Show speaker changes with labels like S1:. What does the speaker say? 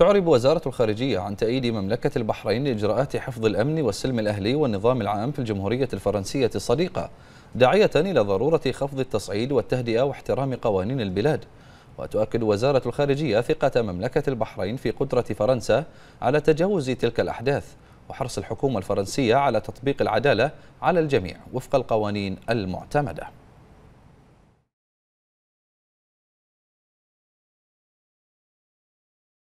S1: تعرب وزارة الخارجية عن تأييد مملكة البحرين لإجراءات حفظ الأمن والسلم الأهلي والنظام العام في الجمهورية الفرنسية الصديقة داعية إلى ضرورة خفض التصعيد والتهدئة واحترام قوانين البلاد وتؤكد وزارة الخارجية ثقة مملكة البحرين في قدرة فرنسا على تجاوز تلك الأحداث وحرص الحكومة الفرنسية على تطبيق العدالة على الجميع وفق القوانين المعتمده